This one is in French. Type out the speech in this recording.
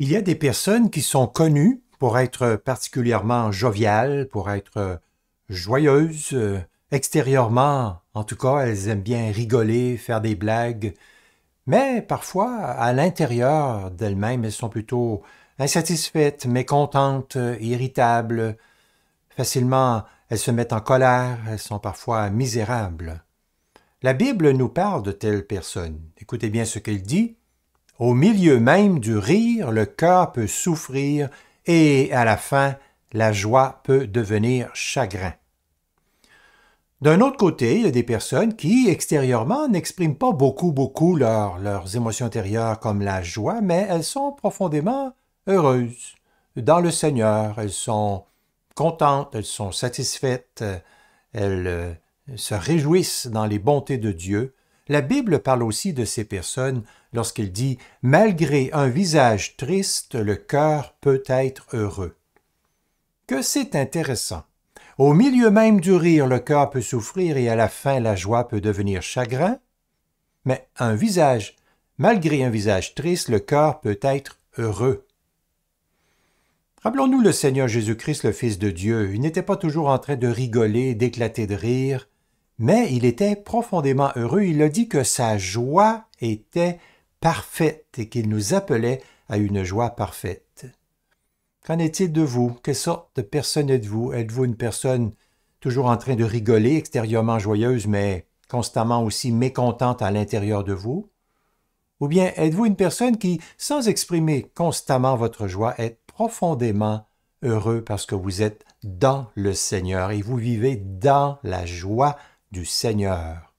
Il y a des personnes qui sont connues pour être particulièrement joviales, pour être euh, joyeuses. Euh, extérieurement, en tout cas, elles aiment bien rigoler, faire des blagues. Mais parfois, à l'intérieur d'elles-mêmes, elles sont plutôt insatisfaites, mécontentes, irritables. Facilement, elles se mettent en colère, elles sont parfois misérables. La Bible nous parle de telles personnes. Écoutez bien ce qu'elle dit au milieu même du rire, le cœur peut souffrir et à la fin, la joie peut devenir chagrin. D'un autre côté, il y a des personnes qui, extérieurement, n'expriment pas beaucoup, beaucoup leurs émotions intérieures comme la joie, mais elles sont profondément heureuses. Dans le Seigneur, elles sont contentes, elles sont satisfaites, elles euh, se réjouissent dans les bontés de Dieu, la Bible parle aussi de ces personnes lorsqu'il dit ⁇ Malgré un visage triste, le cœur peut être heureux ⁇ Que c'est intéressant. Au milieu même du rire, le cœur peut souffrir et à la fin, la joie peut devenir chagrin. Mais un visage, malgré un visage triste, le cœur peut être heureux. Rappelons-nous le Seigneur Jésus-Christ, le Fils de Dieu. Il n'était pas toujours en train de rigoler, d'éclater de rire mais il était profondément heureux. Il a dit que sa joie était parfaite et qu'il nous appelait à une joie parfaite. Qu'en est-il de vous? Quelle sorte de personne êtes-vous? Êtes-vous une personne toujours en train de rigoler, extérieurement joyeuse, mais constamment aussi mécontente à l'intérieur de vous? Ou bien êtes-vous une personne qui, sans exprimer constamment votre joie, est profondément heureux parce que vous êtes dans le Seigneur et vous vivez dans la joie du Seigneur